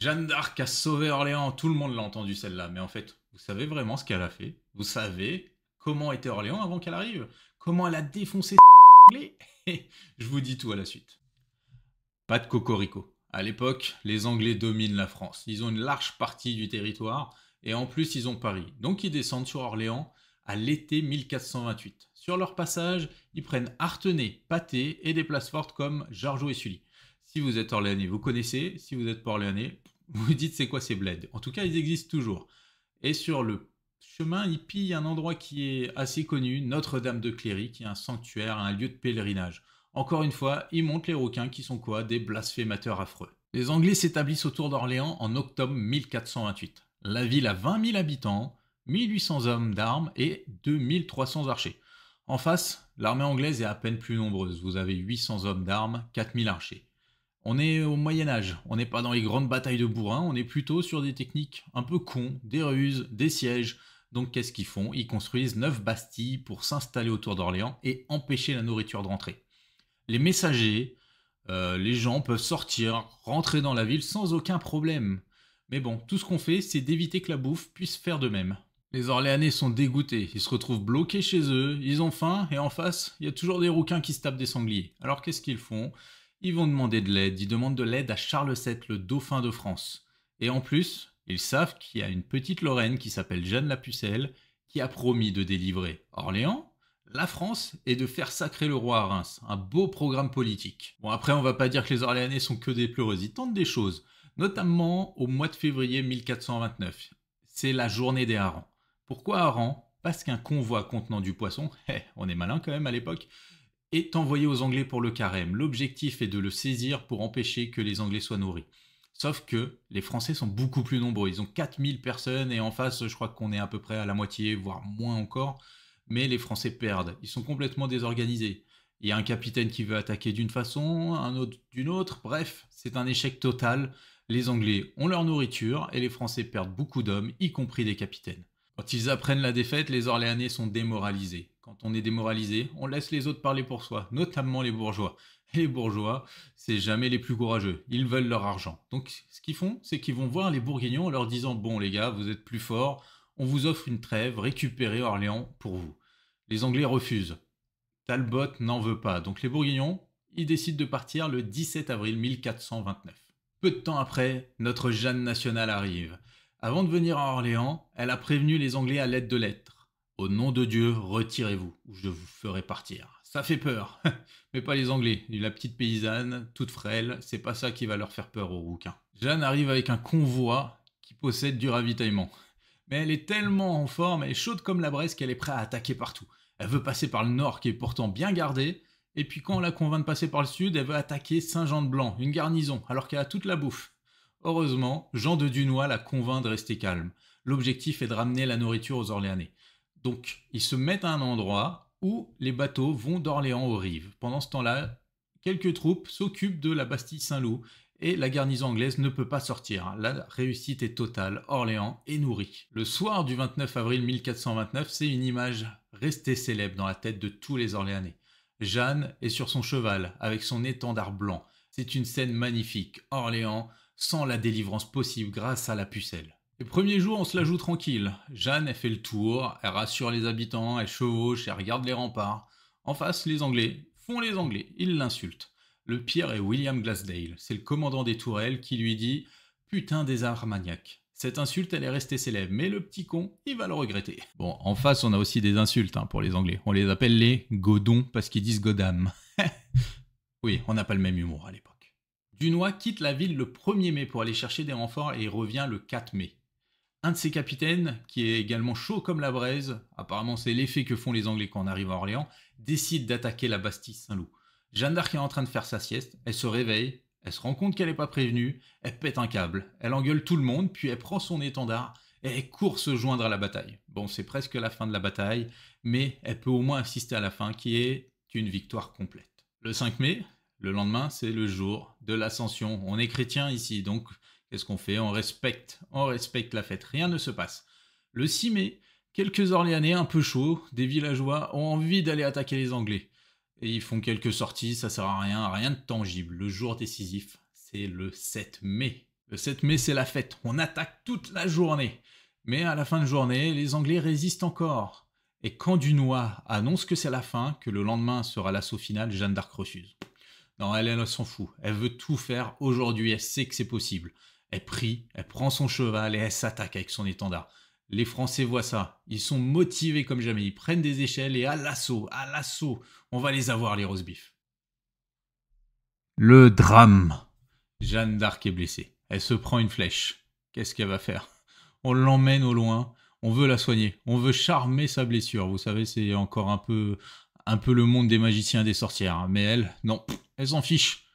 Jeanne d'Arc a sauvé Orléans, tout le monde l'a entendu celle-là, mais en fait, vous savez vraiment ce qu'elle a fait Vous savez comment était Orléans avant qu'elle arrive Comment elle a défoncé anglais Je vous dis tout à la suite. Pas de cocorico. À l'époque, les Anglais dominent la France. Ils ont une large partie du territoire et en plus ils ont Paris. Donc ils descendent sur Orléans à l'été 1428. Sur leur passage, ils prennent Artenay, Pâté et des places fortes comme Jargeau et Sully. Si vous êtes orléanais, vous connaissez. Si vous n'êtes pas orléanais, vous dites c'est quoi ces bled. En tout cas, ils existent toujours. Et sur le chemin ils pillent un endroit qui est assez connu, Notre-Dame de Cléry, qui est un sanctuaire, un lieu de pèlerinage. Encore une fois, ils montent les requins qui sont quoi Des blasphémateurs affreux. Les Anglais s'établissent autour d'Orléans en octobre 1428. La ville a 20 000 habitants, 1800 hommes d'armes et 2300 archers. En face, l'armée anglaise est à peine plus nombreuse. Vous avez 800 hommes d'armes, 4000 archers. On est au Moyen Âge, on n'est pas dans les grandes batailles de bourrin, on est plutôt sur des techniques un peu cons, des ruses, des sièges. Donc qu'est-ce qu'ils font Ils construisent neuf bastilles pour s'installer autour d'Orléans et empêcher la nourriture de rentrer. Les messagers, euh, les gens peuvent sortir, rentrer dans la ville sans aucun problème. Mais bon, tout ce qu'on fait, c'est d'éviter que la bouffe puisse faire de même. Les Orléanais sont dégoûtés, ils se retrouvent bloqués chez eux, ils ont faim, et en face, il y a toujours des rouquins qui se tapent des sangliers. Alors qu'est-ce qu'ils font ils vont demander de l'aide, ils demandent de l'aide à Charles VII, le dauphin de France. Et en plus, ils savent qu'il y a une petite Lorraine qui s'appelle Jeanne la Pucelle qui a promis de délivrer Orléans, la France et de faire sacrer le roi à Reims. Un beau programme politique. Bon après on va pas dire que les Orléanais sont que des pleureuses, ils tentent des choses. Notamment au mois de février 1429. C'est la journée des harengs. Pourquoi harengs Parce qu'un convoi contenant du poisson, eh, on est malin quand même à l'époque, est envoyé aux Anglais pour le carême. L'objectif est de le saisir pour empêcher que les Anglais soient nourris. Sauf que les Français sont beaucoup plus nombreux. Ils ont 4000 personnes et en face, je crois qu'on est à peu près à la moitié, voire moins encore. Mais les Français perdent. Ils sont complètement désorganisés. Il y a un capitaine qui veut attaquer d'une façon, un autre d'une autre. Bref, c'est un échec total. Les Anglais ont leur nourriture et les Français perdent beaucoup d'hommes, y compris des capitaines. Quand ils apprennent la défaite, les Orléanais sont démoralisés. Quand on est démoralisé, on laisse les autres parler pour soi, notamment les bourgeois. les bourgeois, c'est jamais les plus courageux. Ils veulent leur argent. Donc, ce qu'ils font, c'est qu'ils vont voir les bourguignons en leur disant Bon, les gars, vous êtes plus forts, on vous offre une trêve, récupérez Orléans pour vous. Les Anglais refusent. Talbot n'en veut pas. Donc, les bourguignons, ils décident de partir le 17 avril 1429. Peu de temps après, notre Jeanne nationale arrive. Avant de venir à Orléans, elle a prévenu les Anglais à l'aide de lettres. Au nom de Dieu, retirez-vous, ou je vous ferai partir. Ça fait peur, mais pas les Anglais. La petite paysanne, toute frêle, c'est pas ça qui va leur faire peur aux rouquins. Jeanne arrive avec un convoi qui possède du ravitaillement. Mais elle est tellement en forme, elle est chaude comme la Bresse qu'elle est prête à attaquer partout. Elle veut passer par le nord qui est pourtant bien gardé, et puis quand on la convainc de passer par le sud, elle veut attaquer Saint-Jean-de-Blanc, une garnison, alors qu'elle a toute la bouffe. Heureusement, Jean de Dunois la convainc de rester calme. L'objectif est de ramener la nourriture aux Orléanais. Donc, ils se mettent à un endroit où les bateaux vont d'Orléans aux rives. Pendant ce temps-là, quelques troupes s'occupent de la Bastille Saint-Loup et la garnison anglaise ne peut pas sortir. La réussite est totale, Orléans est nourrie. Le soir du 29 avril 1429, c'est une image restée célèbre dans la tête de tous les Orléanais. Jeanne est sur son cheval avec son étendard blanc. C'est une scène magnifique. Orléans sans la délivrance possible grâce à la pucelle. Les premiers jours, on se la joue tranquille. Jeanne, elle fait le tour, elle rassure les habitants, elle chevauche, elle regarde les remparts. En face, les Anglais font les Anglais, ils l'insultent. Le pire est William Glasdale, c'est le commandant des tourelles qui lui dit Putain des Armagnacs. Cette insulte, elle est restée célèbre, mais le petit con, il va le regretter. Bon, en face, on a aussi des insultes hein, pour les Anglais. On les appelle les Godons parce qu'ils disent Godam. oui, on n'a pas le même humour à l'époque. Dunois quitte la ville le 1er mai pour aller chercher des renforts et revient le 4 mai un de ses capitaines, qui est également chaud comme la braise, apparemment c'est l'effet que font les Anglais quand on arrive à Orléans, décide d'attaquer la Bastille Saint-Loup. Jeanne d'Arc est en train de faire sa sieste, elle se réveille, elle se rend compte qu'elle n'est pas prévenue, elle pète un câble, elle engueule tout le monde, puis elle prend son étendard et elle court se joindre à la bataille. Bon, c'est presque la fin de la bataille, mais elle peut au moins assister à la fin qui est une victoire complète. Le 5 mai, le lendemain, c'est le jour de l'ascension. On est chrétien ici, donc Qu'est-ce qu'on fait On respecte, on respecte la fête, rien ne se passe. Le 6 mai, quelques Orléanais un peu chauds, des villageois, ont envie d'aller attaquer les Anglais. Et ils font quelques sorties, ça sert à rien, rien de tangible. Le jour décisif, c'est le 7 mai. Le 7 mai, c'est la fête, on attaque toute la journée. Mais à la fin de journée, les Anglais résistent encore. Et quand Dunois annonce que c'est la fin, que le lendemain sera l'assaut final, Jeanne d'Arc refuse. Non, elle, elle s'en fout. Elle veut tout faire aujourd'hui, elle sait que c'est possible. Elle prie, elle prend son cheval et elle s'attaque avec son étendard. Les Français voient ça. Ils sont motivés comme jamais. Ils prennent des échelles et à l'assaut, à l'assaut, on va les avoir, les rosebifs. Le drame. Jeanne d'Arc est blessée. Elle se prend une flèche. Qu'est-ce qu'elle va faire On l'emmène au loin. On veut la soigner. On veut charmer sa blessure. Vous savez, c'est encore un peu, un peu le monde des magiciens et des sorcières. Hein. Mais elle, non, elle s'en fiche.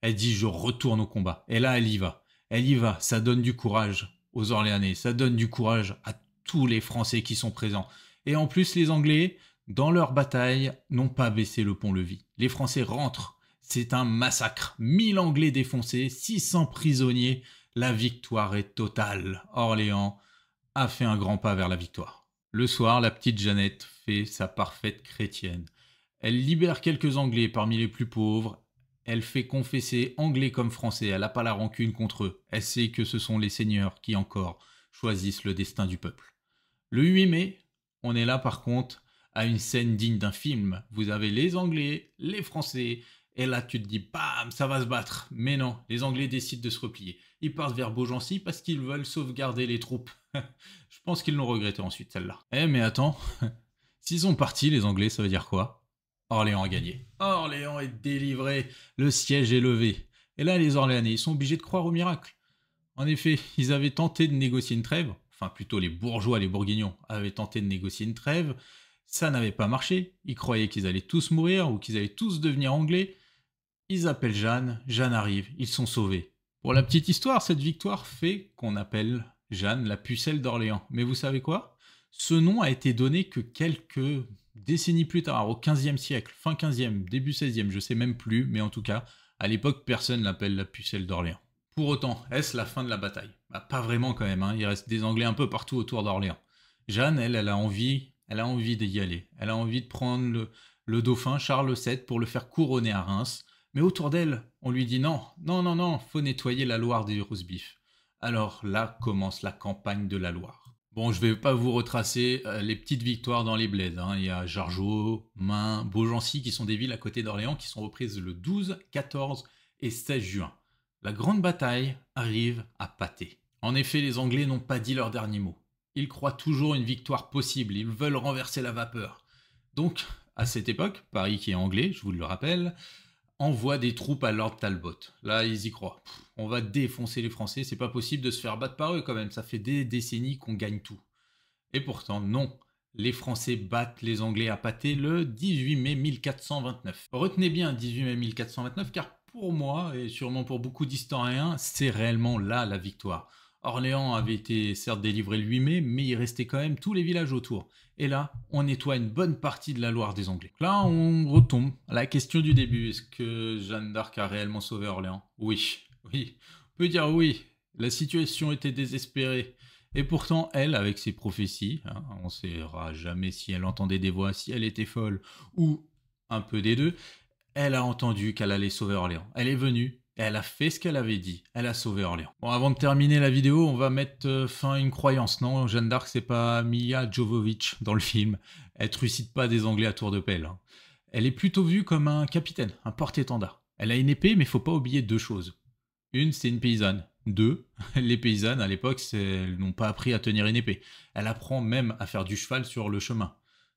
Elle dit je retourne au combat. Et là, elle y va. Elle y va, ça donne du courage aux Orléanais, ça donne du courage à tous les Français qui sont présents. Et en plus, les Anglais, dans leur bataille, n'ont pas baissé le pont-levis. Les Français rentrent, c'est un massacre. 1000 Anglais défoncés, 600 prisonniers, la victoire est totale. Orléans a fait un grand pas vers la victoire. Le soir, la petite Jeannette fait sa parfaite chrétienne. Elle libère quelques Anglais parmi les plus pauvres elle fait confesser anglais comme français, elle n'a pas la rancune contre eux. Elle sait que ce sont les seigneurs qui encore choisissent le destin du peuple. Le 8 mai, on est là par contre à une scène digne d'un film. Vous avez les Anglais, les Français, et là tu te dis bam, ça va se battre. Mais non, les Anglais décident de se replier. Ils partent vers Beaugency parce qu'ils veulent sauvegarder les troupes. Je pense qu'ils l'ont regretté ensuite celle-là. Eh mais attends, s'ils sont partis les Anglais, ça veut dire quoi Orléans a gagné. Orléans est délivré. Le siège est levé. Et là, les Orléanais, ils sont obligés de croire au miracle. En effet, ils avaient tenté de négocier une trêve. Enfin, plutôt les bourgeois, les bourguignons, avaient tenté de négocier une trêve. Ça n'avait pas marché. Ils croyaient qu'ils allaient tous mourir ou qu'ils allaient tous devenir anglais. Ils appellent Jeanne. Jeanne arrive. Ils sont sauvés. Pour la petite histoire, cette victoire fait qu'on appelle Jeanne la pucelle d'Orléans. Mais vous savez quoi Ce nom a été donné que quelques décennies plus tard, au 15 siècle, fin 15e, début 16e, je sais même plus, mais en tout cas, à l'époque, personne l'appelle la pucelle d'Orléans. Pour autant, est-ce la fin de la bataille bah, Pas vraiment quand même, hein. il reste des Anglais un peu partout autour d'Orléans. Jeanne, elle, elle a envie, elle a envie d'y aller. Elle a envie de prendre le, dauphin Charles VII pour le faire couronner à Reims, mais autour d'elle, on lui dit non, non, non, non, faut nettoyer la Loire des rosebifs. Alors là commence la campagne de la Loire. Bon, je ne vais pas vous retracer euh, les petites victoires dans les bleds. Hein. Il y a Jargeau, Main, Beaugency qui sont des villes à côté d'Orléans qui sont reprises le 12, 14 et 16 juin. La grande bataille arrive à pâté. En effet, les Anglais n'ont pas dit leur dernier mot. Ils croient toujours une victoire possible, ils veulent renverser la vapeur. Donc, à cette époque, Paris qui est anglais, je vous le rappelle, envoie des troupes à Lord Talbot. Là, ils y croient. on va défoncer les Français, c'est pas possible de se faire battre par eux quand même, ça fait des décennies qu'on gagne tout. Et pourtant, non. Les Français battent les Anglais à pâté le 18 mai 1429. Retenez bien 18 mai 1429 car pour moi, et sûrement pour beaucoup d'historiens, c'est réellement là la victoire. Orléans avait été certes délivré le 8 mai, mais il restait quand même tous les villages autour. Et là, on nettoie une bonne partie de la Loire des Anglais. Là, on retombe à la question du début. Est-ce que Jeanne d'Arc a réellement sauvé Orléans Oui, oui. On peut dire oui. La situation était désespérée. Et pourtant, elle, avec ses prophéties, hein, on ne saura jamais si elle entendait des voix, si elle était folle, ou un peu des deux, elle a entendu qu'elle allait sauver Orléans. Elle est venue, elle a fait ce qu'elle avait dit. Elle a sauvé Orléans. Bon, avant de terminer la vidéo, on va mettre euh, fin à une croyance. Non, Jeanne d'Arc, c'est pas Mia Jovovich dans le film. Elle trucide pas des Anglais à tour de pelle. Hein. Elle est plutôt vue comme un capitaine, un porte-étendard. Elle a une épée, mais faut pas oublier deux choses. Une, c'est une paysanne. Deux, les paysannes à l'époque, elles n'ont pas appris à tenir une épée. Elle apprend même à faire du cheval sur le chemin.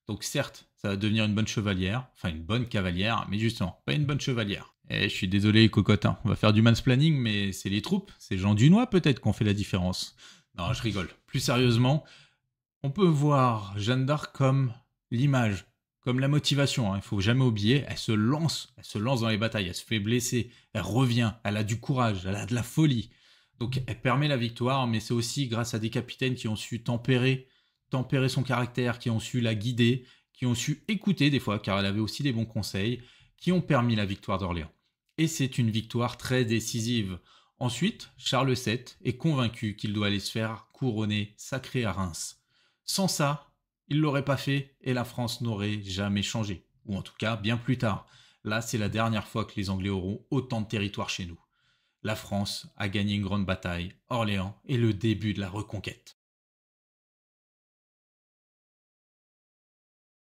Donc certes, ça va devenir une bonne chevalière, enfin une bonne cavalière, mais justement, pas une bonne chevalière. Eh, je suis désolé, Cocotin, on va faire du mansplaining, mais c'est les troupes, c'est Jean Dunois peut-être qu'on fait la différence. Non, je rigole. Plus sérieusement, on peut voir Jeanne d'Arc comme l'image, comme la motivation. Il hein. Il faut jamais oublier, elle se lance, elle se lance dans les batailles, elle se fait blesser, elle revient, elle a du courage, elle a de la folie. Donc elle permet la victoire, mais c'est aussi grâce à des capitaines qui ont su tempérer, tempérer son caractère, qui ont su la guider, qui ont su écouter des fois, car elle avait aussi des bons conseils, qui ont permis la victoire d'Orléans et c'est une victoire très décisive. Ensuite, Charles VII est convaincu qu'il doit aller se faire couronner sacré à Reims. Sans ça, il l'aurait pas fait et la France n'aurait jamais changé, ou en tout cas bien plus tard. Là, c'est la dernière fois que les Anglais auront autant de territoire chez nous. La France a gagné une grande bataille, Orléans, est le début de la reconquête.